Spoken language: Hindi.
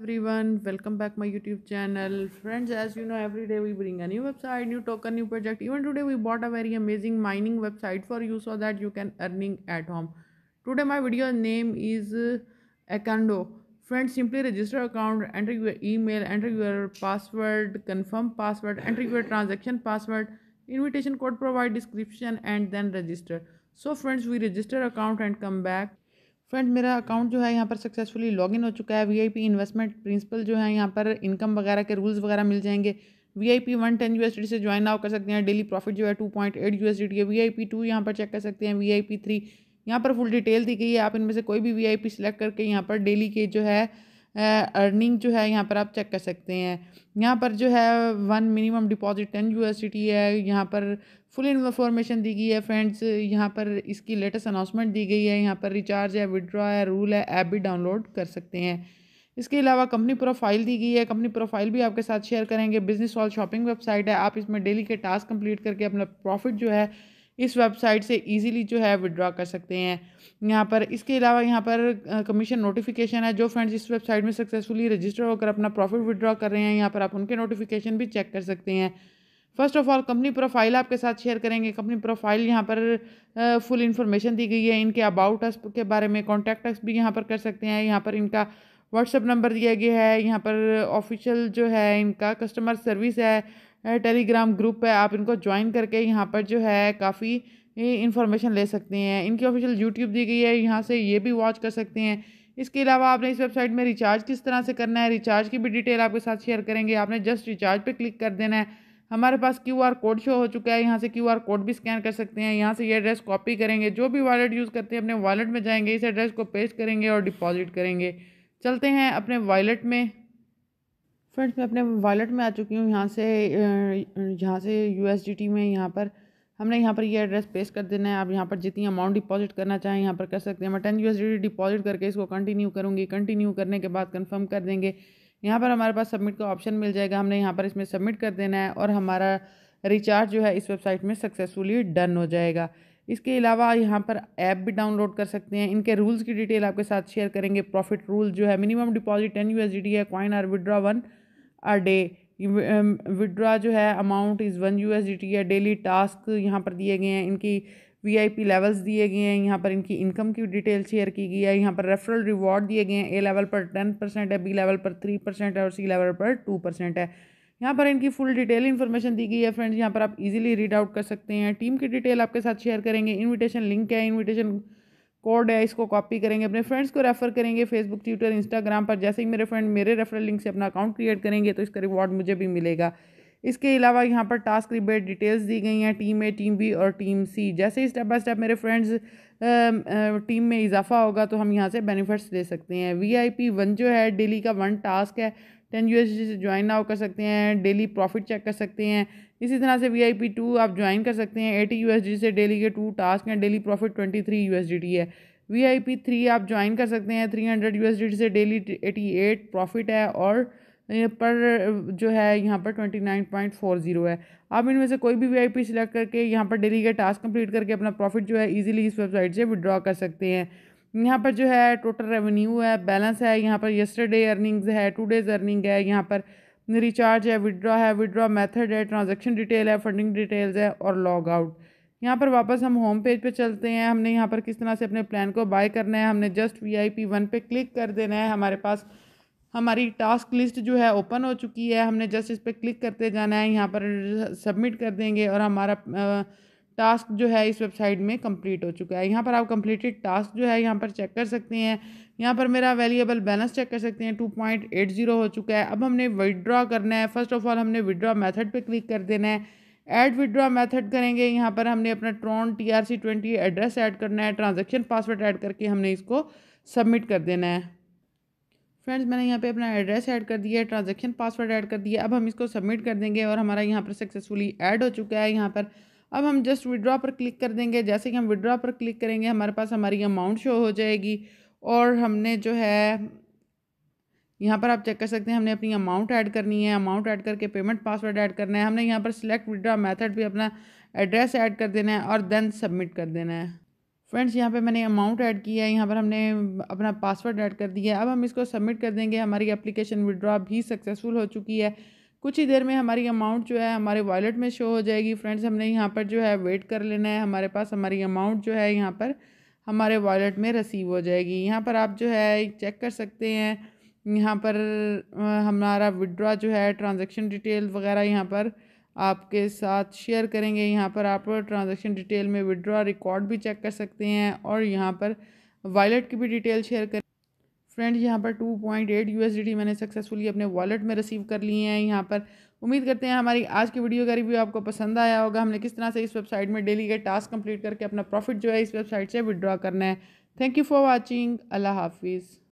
everyone welcome back my youtube channel friends as you know every day we bring a new website new token new project even today we bought a very amazing mining website for you so that you can earning at home today my video name is uh, akando friends simply register account enter your email enter your password confirm password enter your transaction password invitation code provide description and then register so friends we register account and come back friend मेरा अकाउंट जो है यहाँ पर सक्सेसफुली लॉगिन हो चुका है वीआईपी इन्वेस्टमेंट प्रिंसिपल जो है यहाँ पर इनकम वगैरह के रूल्स वगैरह मिल जाएंगे V I P one ten U से ज्वाइन आप कर सकते हैं डेली प्रॉफिट जो है टू पॉइंट एट यू है वी आई पी टू यहाँ पर चेक कर सकते हैं वी आई पी थ्री यहाँ पर फुल डिटेल दी गई है आप इनमें से कोई भी वी आई पी सेलेक्ट करके यहाँ पर डेली के जो है अर्निंग जो है यहाँ पर आप चेक कर सकते हैं यहाँ पर जो है one minimum deposit ten U है यहाँ पर फुल इन्फॉर्मेशन दी गई है फ्रेंड्स यहाँ पर इसकी लेटेस्ट अनाउंसमेंट दी गई है यहाँ पर रिचार्ज है विड्रॉ है रूल है ऐप भी डाउनलोड कर सकते हैं इसके अलावा कंपनी प्रोफाइल दी गई है कंपनी प्रोफाइल भी आपके साथ शेयर करेंगे बिजनेस वॉल शॉपिंग वेबसाइट है आप इसमें डेली के टास्क कंप्लीट करके अपना प्रॉफिट जो है इस वेबसाइट से इजीली जो है विड्रॉ कर सकते हैं यहाँ पर इसके अलावा यहाँ पर कमीशन नोटिफिकेशन है जो फ्रेंड्स इस वेबसाइट में सक्सेसफुली रजिस्टर होकर अपना प्रॉफिट विड्रॉ कर रहे हैं यहाँ पर आप उनके नोटिफिकेशन भी चेक कर सकते हैं first of all company profile आपके साथ शेयर करेंगे कंपनी प्रोफाइल यहाँ पर फुल इन्फॉर्मेशन दी गई है इनके अबाउट अस के बारे में कॉन्टैक्ट अस भी यहाँ पर कर सकते हैं यहाँ पर इनका व्हाट्सअप नंबर दिया गया है यहाँ पर ऑफिशियल जो है इनका कस्टमर सर्विस है टेलीग्राम ग्रुप है आप इनको ज्वाइन करके यहाँ पर जो है काफ़ी इन्फॉर्मेशन ले सकते हैं इनकी ऑफिशियल यूट्यूब दी गई है यहाँ से ये भी वॉच कर सकते हैं इसके अलावा आपने इस वेबसाइट में रिचार्ज किस तरह से करना है रिचार्ज की भी डिटेल आपके साथ शेयर करेंगे आपने जस्ट रिचार्ज पे क्लिक कर देना है हमारे पास क्यू आर कोड शो हो चुका है यहाँ से क्यू आर कोड भी स्कैन कर सकते हैं यहाँ से ये एड्रेस कॉपी करेंगे जो भी वॉलेट यूज़ करते हैं अपने वॉलेट में जाएंगे इस एड्रेस को पेस्ट करेंगे और डिपॉजिट करेंगे चलते हैं अपने वॉलेट में फ्रेंड्स मैं अपने वॉलेट में आ चुकी हूँ यहाँ से यहाँ से यू में यहाँ पर हमने यहाँ पर ये यह एड्रेस पेश कर देना है आप यहाँ पर जितनी अमाउंट डिपॉजिट करना चाहें यहाँ पर कर सकते हैं मैं टेन यू डिपॉजिट करके इसको कंटिन्यू करूँगी कंटिन्यू करने के बाद कन्फर्म कर देंगे यहाँ पर हमारे पास सबमिट का ऑप्शन मिल जाएगा हमने यहाँ पर इसमें सबमिट कर देना है और हमारा रिचार्ज जो है इस वेबसाइट में सक्सेसफुली डन हो जाएगा इसके अलावा यहाँ पर ऐप भी डाउनलोड कर सकते हैं इनके रूल्स की डिटेल आपके साथ शेयर करेंगे प्रॉफिट रूल जो है मिनिमम डिपॉजिट टेन यू है coin or withdraw one a day withdraw जो है amount is one U S D T है डेली टास्क यहाँ पर दिए गए हैं इनकी वी आई पी लेवल्स दिए गए हैं यहाँ पर इनकी इनकम की डिटेल शेयर की गई है यहाँ पर रेफरल रिवॉर्ड दिए गए हैं ए लेवल पर टेन परसेंट है बी लेवल पर थ्री परसेंट है और सी लेवल पर टू परसेंट है यहाँ पर इनकी फुल डिटेल इन्फॉर्मेशन दी गई है फ्रेंड्स यहाँ पर आप इजीली रीड आउट कर सकते हैं टीम की डिटेल आपके साथ शेयर करेंगे इनविटेशन लिंक है इनविटेशन कोड है इसको कॉपी करेंगे अपने फ्रेंड्स को रेफर करेंगे फेसबुक ट्विटर इंस्टाग्राम पर जैसे ही मेरे फ्रेंड मेरे रेफरल लिंक से अपना अकाउंट क्रिएट करेंगे तो इसका रिवॉर्ड मुझे भी मिलेगा इसके अलावा यहाँ पर टास्क रिबेट डिटेल्स दी गई हैं टीम ए टीम बी और टीम सी जैसे ही स्टेप बाय स्टेप मेरे फ्रेंड्स टीम में इजाफा होगा तो हम यहाँ से बेनिफिट्स ले सकते हैं वी आई पी वन जो है डेली का वन टास्क है टेन यू से ज्वाइन ना कर सकते हैं डेली प्रॉफिट चेक कर सकते हैं इसी तरह से वी आई पी टू आप ज्वाइन कर सकते हैं एटी यू एस डी से डेली के two task and daily profit twenty three U S D T है वी आई पी थ्री आप ज्वाइन कर सकते हैं three hundred U S D से डेली एटी एट प्रॉफिट है और पर जो है यहाँ पर twenty nine point four zero है आप इनमें से कोई भी वी आई पी सिलेक्ट करके यहाँ पर डेली के टास्क कंप्लीट करके अपना प्रॉफिट जो है ईजिली इस वेबसाइट से विड्रॉ कर सकते हैं यहाँ पर जो है टोटल रेवेन्यू है बैलेंस है यहाँ पर यस्टरडे अर्निंग्स है टू डेज़ अर्निंग है यहाँ पर रिचार्ज है विड्रा है विड्रा मेथड है ट्रांजैक्शन डिटेल है फंडिंग डिटेल्स है और लॉग आउट यहाँ पर वापस हम होम पेज पे चलते हैं हमने यहाँ पर किस तरह से अपने प्लान को बाय करना है हमने just V I P one पे क्लिक कर देना है हमारे पास हमारी टास्क लिस्ट जो है ओपन हो चुकी है हमने जस्ट इस पर क्लिक करते जाना है यहाँ पर सबमिट कर देंगे और हमारा आ, टास्क जो है इस वेबसाइट में कंप्लीट हो चुका है यहाँ पर आप कंप्लीटेड टास्क जो है यहाँ पर चेक कर सकते हैं यहाँ पर मेरा अवेलेबल बैलेंस चेक कर सकते हैं टू पॉइंट एट ज़ीरो हो चुका है अब हमने विदड्रॉ करना है फर्स्ट ऑफ ऑल हमने विदड्रॉ मेथड पे क्लिक कर देना है ऐड विदड्रॉ मेथड करेंगे यहाँ पर हमने अपना Tron T R C twenty address add करना है ट्रांजेक्शन पासवर्ड ऐड करके हमने इसको सबमिट कर देना है फ्रेंड्स मैंने यहाँ पे अपना एड्रेस ऐड कर दिया है ट्रांजेक्शन पासवर्ड ऐड कर दिया अब हम इसको सबमिट कर देंगे और हमारा यहाँ पर सक्सेसफुली ऐड हो चुका है यहाँ पर अब हम जस्ट विड्रॉ पर क्लिक कर देंगे जैसे कि हम विड्रॉ पर क्लिक करेंगे हमारे पास हमारी अमाउंट शो हो जाएगी और हमने जो है यहाँ पर आप चेक कर सकते हैं हमने अपनी अमाउंट ऐड करनी है अमाउंट ऐड करके पेमेंट पासवर्ड ऐड करना है हमने यहाँ पर सिलेक्ट विड्रा मेथड भी अपना एड्रेस ऐड कर देना है और देन सबमिट कर देना है फ्रेंड्स यहाँ पे मैंने अमाउंट ऐड किया है यहाँ पर हमने अपना पासवर्ड ऐड कर दिया है अब हम इसको सबमिट कर देंगे हमारी एप्लीकेशन विड्रॉ भी सक्सेसफुल हो चुकी है कुछ ही देर में हमारी अमाउंट जो है हमारे वॉलेट में शो हो जाएगी फ्रेंड्स हमने यहाँ पर जो है वेट कर लेना है हमारे पास हमारी अमाउंट जो है यहाँ पर हमारे वॉलेट में रिसीव हो जाएगी यहाँ पर आप जो है चेक कर सकते हैं यहाँ पर हमारा विड्रा जो है ट्रांजेक्शन डिटेल वगैरह यहाँ पर आपके साथ शेयर करेंगे यहाँ पर आप ट्रांजेक्शन डिटेल में विड्रा रिकॉर्ड भी चेक कर सकते हैं और यहाँ पर वॉलेट की भी डिटेल शेयर कर फ्रेंड्स यहाँ पर टू पॉइंट एट यू मैंने सक्सेसफुली अपने वॉलेट में रिसीव कर लिए हैं यहाँ पर उम्मीद करते हैं हमारी आज की वीडियो का रिव्यू आपको पसंद आया होगा हमने किस तरह से इस वेबसाइट में डेली के टास्क कंप्लीट करके अपना प्रॉफिट जो है इस वेबसाइट से विड्रॉ करना है थैंक यू फॉर वॉचिंग अल्लाह हाफिज़